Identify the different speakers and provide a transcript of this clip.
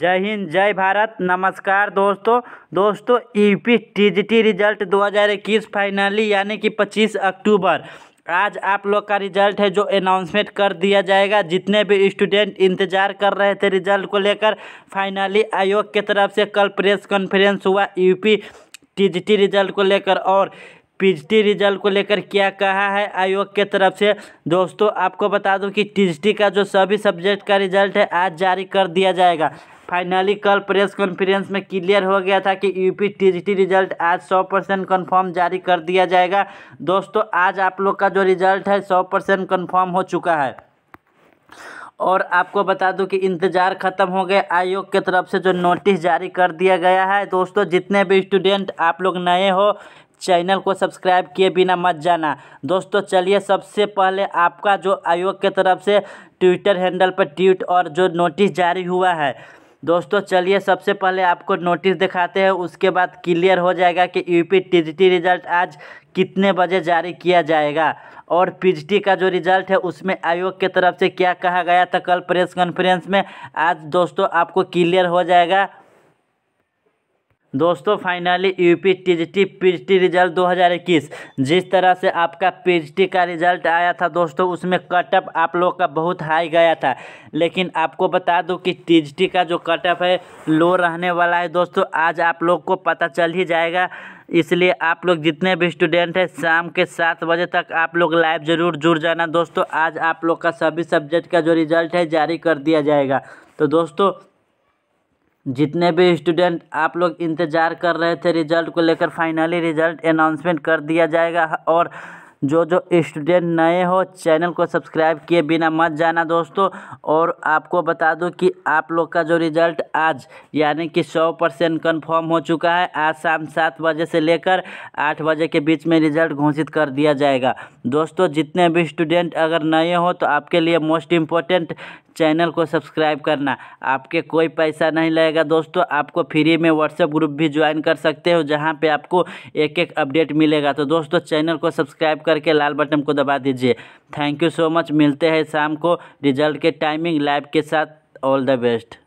Speaker 1: जय हिंद जय भारत नमस्कार दोस्तों दोस्तों यूपी टीजीटी रिजल्ट 2021 फाइनली यानी कि 25 अक्टूबर आज आप लोग का रिजल्ट है जो अनाउंसमेंट कर दिया जाएगा जितने भी स्टूडेंट इंतज़ार कर रहे थे रिजल्ट को लेकर फाइनली आयोग की तरफ से कल प्रेस कॉन्फ्रेंस हुआ यूपी टीजीटी रिजल्ट को लेकर और टी रिजल्ट को लेकर क्या कहा है आयोग के तरफ से दोस्तों आपको बता दूं कि टी का जो सभी सब्जेक्ट का रिजल्ट है आज जारी कर दिया जाएगा फाइनली कल प्रेस कॉन्फ्रेंस में क्लियर हो गया था कि यूपी टीजीटी रिजल्ट आज 100 परसेंट कन्फर्म जारी कर दिया जाएगा दोस्तों आज आप लोग का जो रिजल्ट है 100 परसेंट कन्फर्म हो चुका है और आपको बता दूं कि इंतज़ार ख़त्म हो गया आयोग के तरफ से जो नोटिस जारी कर दिया गया है दोस्तों जितने भी स्टूडेंट आप लोग नए हो चैनल को सब्सक्राइब किए बिना मत जाना दोस्तों चलिए सबसे पहले आपका जो आयोग के तरफ से ट्विटर हैंडल पर ट्वीट और जो नोटिस जारी हुआ है दोस्तों चलिए सबसे पहले आपको नोटिस दिखाते हैं उसके बाद क्लियर हो जाएगा कि यूपी टीजीटी रिजल्ट आज कितने बजे जारी किया जाएगा और पीजीटी का जो रिजल्ट है उसमें आयोग के तरफ से क्या कहा गया था कल प्रेस कॉन्फ्रेंस में आज दोस्तों आपको क्लियर हो जाएगा दोस्तों finally UP TGT PGT result 2021 जिस तरह से आपका पीजीटी का रिजल्ट आया था दोस्तों उसमें कटअप आप लोग का बहुत हाई गया था लेकिन आपको बता दूं कि टीजीटी का जो कटअप है लो रहने वाला है दोस्तों आज आप लोग को पता चल ही जाएगा इसलिए आप लोग जितने भी स्टूडेंट हैं शाम के सात बजे तक आप लोग लाइव ज़रूर जुड़ जाना दोस्तों आज आप लोग का सभी सब्जेक्ट का जो रिजल्ट है जारी कर दिया जाएगा तो दोस्तों जितने भी स्टूडेंट आप लोग इंतज़ार कर रहे थे रिजल्ट को लेकर फाइनली रिजल्ट अनाउंसमेंट कर दिया जाएगा और जो जो स्टूडेंट नए हो चैनल को सब्सक्राइब किए बिना मत जाना दोस्तों और आपको बता दूं कि आप लोग का जो रिज़ल्ट आज यानी कि सौ परसेंट कन्फर्म हो चुका है आज शाम सात बजे से लेकर आठ बजे के बीच में रिज़ल्ट घोषित कर दिया जाएगा दोस्तों जितने भी स्टूडेंट अगर नए हो तो आपके लिए मोस्ट इम्पोर्टेंट चैनल को सब्सक्राइब करना आपके कोई पैसा नहीं लगेगा दोस्तों आपको फ्री में व्हाट्सएप ग्रुप भी ज्वाइन कर सकते हो जहाँ पे आपको एक एक अपडेट मिलेगा तो दोस्तों चैनल को सब्सक्राइब करके लाल बटन को दबा दीजिए थैंक यू सो मच मिलते हैं शाम को रिजल्ट के टाइमिंग लाइव के साथ ऑल द बेस्ट